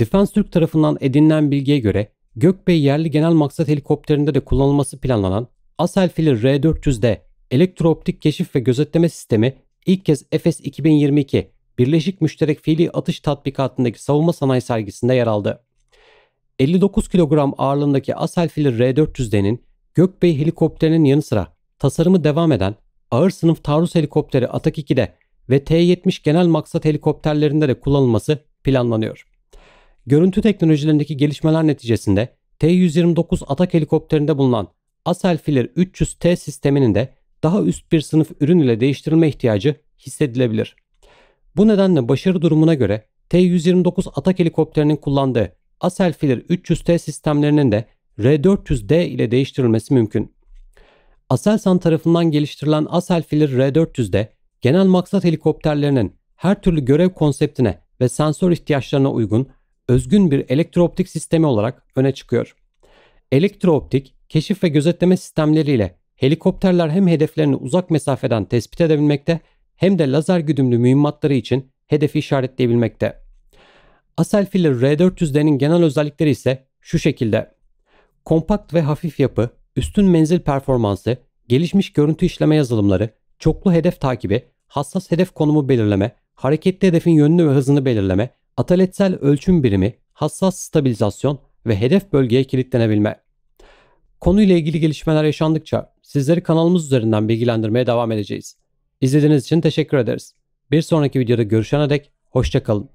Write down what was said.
Defense Türk tarafından edinilen bilgiye göre Gökbey yerli genel maksat helikopterinde de kullanılması planlanan Asel Fili R400'de elektrooptik keşif ve gözetleme sistemi ilk kez Efes 2022 Birleşik Müşterek Fiili Atış Tatbikatı'ndaki savunma sanayi sergisinde yer aldı. 59 kilogram ağırlığındaki Asel Fili R400'denin Gökbey helikopterinin yanı sıra tasarımı devam eden ağır sınıf taarruz helikopteri Atak 2'de ve T-70 genel maksat helikopterlerinde de kullanılması planlanıyor görüntü teknolojilerindeki gelişmeler neticesinde T-129 atak helikopterinde bulunan Aselfiler 300T sisteminin de daha üst bir sınıf ürün ile değiştirilme ihtiyacı hissedilebilir. Bu nedenle başarı durumuna göre T-129 atak helikopterinin kullandığı Aselfiler 300T sistemlerinin de R-400D ile değiştirilmesi mümkün. Aselsan tarafından geliştirilen Aselfiler r 400 d genel maksat helikopterlerinin her türlü görev konseptine ve sensör ihtiyaçlarına uygun özgün bir elektrooptik sistemi olarak öne çıkıyor. Elektrooptik, keşif ve gözetleme sistemleriyle helikopterler hem hedeflerini uzak mesafeden tespit edebilmekte hem de lazer güdümlü mühimmatları için hedefi işaretleyebilmekte. Asel R400D'nin genel özellikleri ise şu şekilde. Kompakt ve hafif yapı, üstün menzil performansı, gelişmiş görüntü işleme yazılımları, çoklu hedef takibi, hassas hedef konumu belirleme, hareketli hedefin yönünü ve hızını belirleme, ataletsel ölçüm birimi, hassas stabilizasyon ve hedef bölgeye kilitlenebilme. Konuyla ilgili gelişmeler yaşandıkça sizleri kanalımız üzerinden bilgilendirmeye devam edeceğiz. İzlediğiniz için teşekkür ederiz. Bir sonraki videoda görüşene dek hoşçakalın.